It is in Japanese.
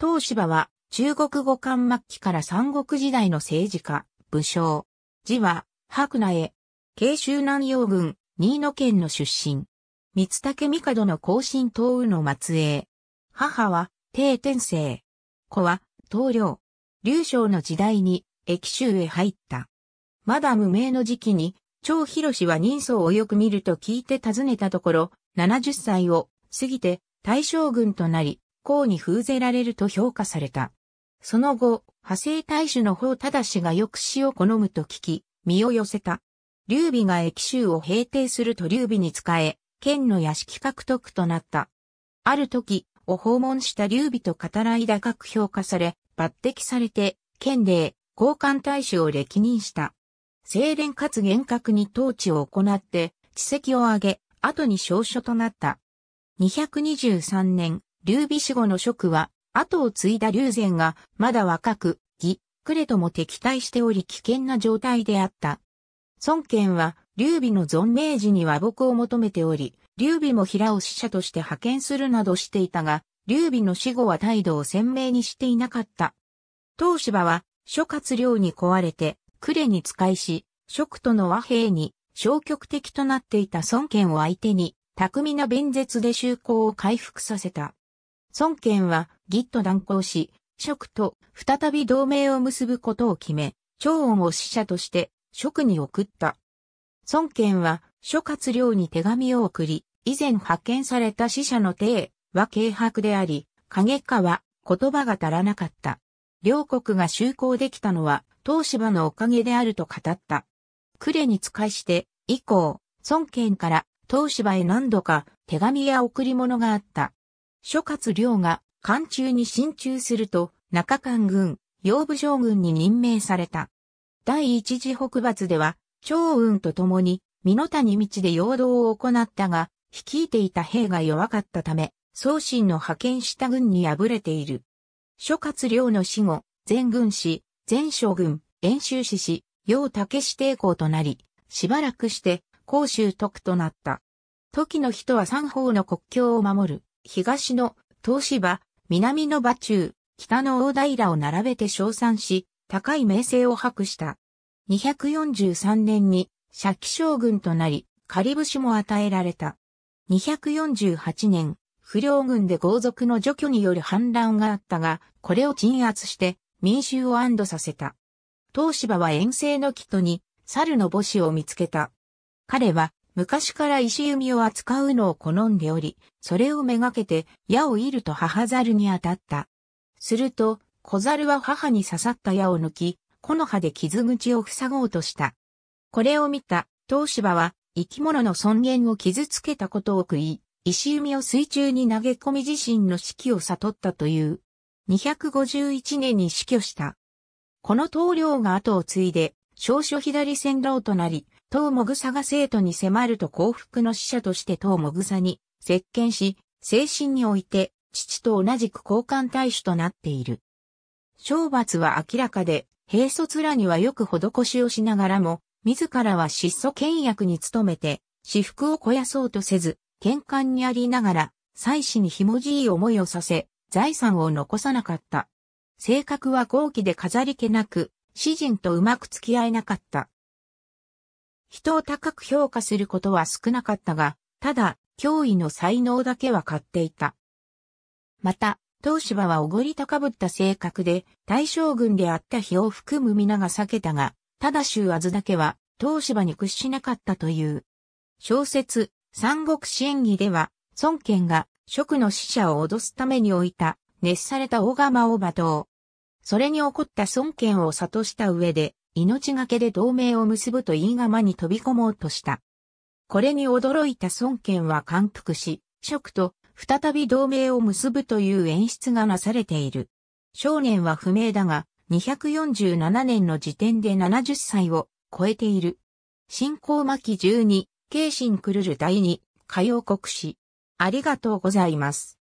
東芝は中国語漢末期から三国時代の政治家、武将。字は、白名へ。慶州南洋軍、新野県の出身。三武帝の後進東右の末裔。母は、帝天聖。子は、東領。劉将の時代に、駅州へ入った。まだ無名の時期に、張広氏は人相をよく見ると聞いて尋ねたところ、70歳を過ぎて大将軍となり、功に封ぜられると評価された。その後、派生大使の方正が抑止を好むと聞き、身を寄せた。劉備が駅州を平定すると劉備に仕え、県の屋敷獲得となった。ある時、を訪問した劉備と語らい高く評価され、抜擢されて、県で、交換大使を歴任した。清廉かつ厳格に統治を行って、地籍を挙げ、後に少書となった。223年、劉備死後の職は、後を継いだ劉禅が、まだ若く、っくれとも敵対しており危険な状態であった。孫権は、劉備の存命時に和睦を求めており、劉備も平尾使者として派遣するなどしていたが、劉備の死後は態度を鮮明にしていなかった。東芝は、諸葛亮に壊れて、呉に使いし、職との和平に消極的となっていた孫権を相手に、巧みな弁舌で修行を回復させた。孫権は義と断交し、職と再び同盟を結ぶことを決め、長恩を使者として職に送った。孫権は諸葛亮に手紙を送り、以前派遣された使者の帝は軽薄であり、影下は言葉が足らなかった。両国が就航できたのは東芝のおかげであると語った。呉に使いして、以降、孫権から東芝へ何度か手紙や贈り物があった。諸葛亮が漢中に進駐すると中官軍、洋部将軍に任命された。第一次北伐では、長雲と共に、美濃谷道で陽動を行ったが、率いていた兵が弱かったため、宗信の派遣した軍に敗れている。諸葛亮の死後、全軍師、全将軍、遠州師し、陽武師抵抗となり、しばらくして、甲州徳となった。時の人は三方の国境を守る、東の東芝、南の馬中、北の大平を並べて称賛し、高い名声を博した。243年に、借記将軍となり、カリブ氏も与えられた。248年、不良軍で豪族の除去による反乱があったが、これを鎮圧して民衆を安堵させた。東芝は遠征の木戸に猿の母子を見つけた。彼は昔から石弓を扱うのを好んでおり、それをめがけて矢を射ると母猿に当たった。すると、小猿は母に刺さった矢を抜き、木の葉で傷口を塞ごうとした。これを見た、東芝は、生き物の尊厳を傷つけたことを食い、石弓を水中に投げ込み自身の死期を悟ったという、251年に死去した。この棟梁が後を継いで、少々左線老となり、東もぐさが生徒に迫ると幸福の使者として東もぐさに接見し、精神において父と同じく交換大使となっている。懲罰は明らかで、兵卒らにはよく施しをしながらも、自らは質素倹約に努めて、私腹を肥やそうとせず、喧嘩にありながら、妻子にひもじい思いをさせ、財産を残さなかった。性格は豪気で飾り気なく、詩人とうまく付き合えなかった。人を高く評価することは少なかったが、ただ、脅威の才能だけは買っていた。また、東芝はおごり高ぶった性格で、大将軍であった日を含む皆が避けたが、ただ周あずだけは、東芝に屈しなかったという。小説、三国志演義では、孫権が、職の使者を脅すために置いた、熱された大釜を罵倒。それに怒った孫権を諭した上で、命がけで同盟を結ぶと言いがまに飛び込もうとした。これに驚いた孫権は感服し、職と再び同盟を結ぶという演出がなされている。少年は不明だが、247年の時点で70歳を超えている。新興巻12、慶信くるる第2、火曜国史。ありがとうございます。